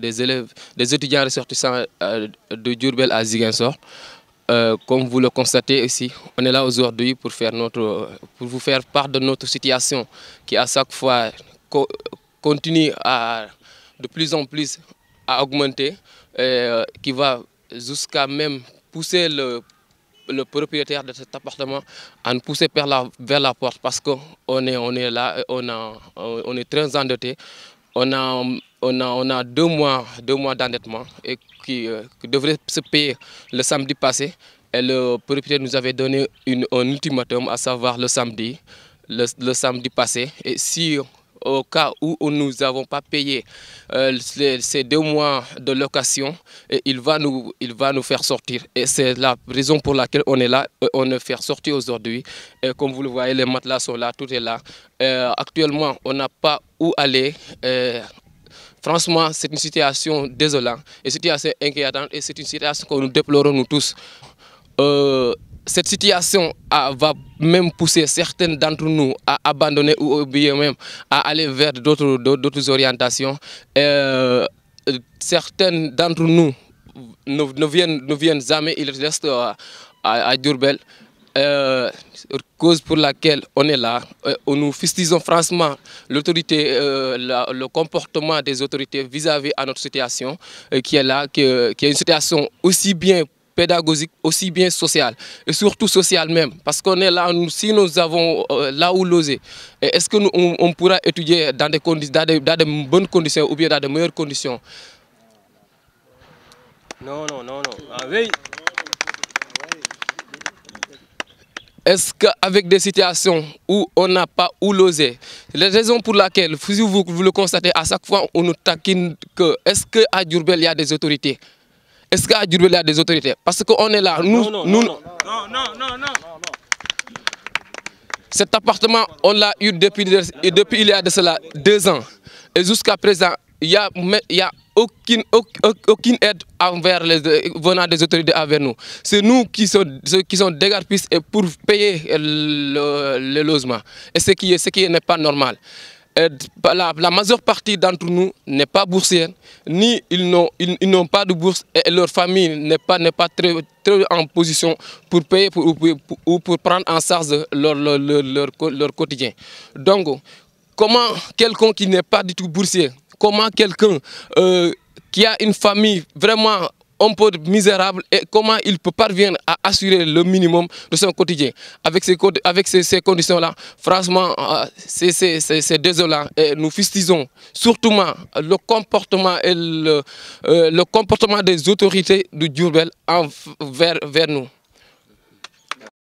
Des élèves, des étudiants ressortissants euh, de Djurbel à Ziguinchor, euh, comme vous le constatez ici, on est là aujourd'hui pour, faire notre, pour vous faire part de notre situation qui à chaque fois continue à de plus en plus à augmenter, et, euh, qui va jusqu'à même pousser le, propriétaire de cet appartement à nous pousser vers la, vers la porte parce qu'on est, on est là, on, a, on est très endetté, on a on a, on a deux mois, deux mois d'endettement et euh, qui, devrait se payer le samedi passé. Et le propriétaire nous avait donné une, un ultimatum, à savoir le samedi, le, samedi passé. Et si au cas où nous n'avons pas payé euh, ces deux mois de location, il, va nous, il va nous faire sortir. Et c'est la raison pour laquelle on est là, euh, on est fait sortir aujourd'hui. Et comme vous le voyez, les matelas sont là, tout est là. actuellement, on n'a pas où aller. Franchement, c'est une situation désolante, une situation inquiétante et c'est une situation que nous déplorons nous tous. Euh, cette situation va même pousser certaines d'entre nous à abandonner ou oublier même à aller vers d'autres orientations. Euh, certaines d'entre nous ne, viennent, jamais, ils restent à Durbel euh, cause pour laquelle on est là. On euh, nous fustisons franchement l'autorité, euh, le comportement des autorités vis-à-vis de à notre situation euh, qui est là, qui est une situation aussi bien pédagogique, aussi bien sociale, et surtout sociale même, parce qu'on est là, si nous avons là où l'oser, est-ce que on, pourra étudier dans des, de bonnes conditions ou bien dans de meilleures conditions Non, non, non, non. Ah, Est-ce qu'avec des situations où on n'a pas où l'oser, les raisons pour lesquelles, si vous, le constatez, à chaque fois on nous taquine que est-ce qu'à Djurbel il y a des autorités Est-ce qu'à Djurbel il y a des autorités Parce qu'on est là, nous... Non, non, non, non, non, non Cet appartement, on l'a eu depuis, depuis il y a de cela deux ans. Et jusqu'à présent, il n'y a, a aucune, aucune aide envers les, euh, venant des autorités envers nous. C'est nous qui sommes qui sont dégarpistes pour payer euh, le, logement. Et ce qui, qui n'est pas normal. la, majeure partie d'entre nous n'est pas boursière, ni ils n'ont ils, pas de bourse et leur famille n'est pas, pas très, en position pour payer ou, pour, prendre en charge leur quotidien. Donc, comment quelqu'un qui n'est pas du tout boursier Comment quelqu'un euh, qui a une famille vraiment un peu misérable et comment il peut parvenir à assurer le minimum de son quotidien. Avec ces, conditions-là, franchement, euh, c'est désolant. Et nous fustisons surtout le comportement, euh, le, comportement des autorités du Durbel envers vers nous.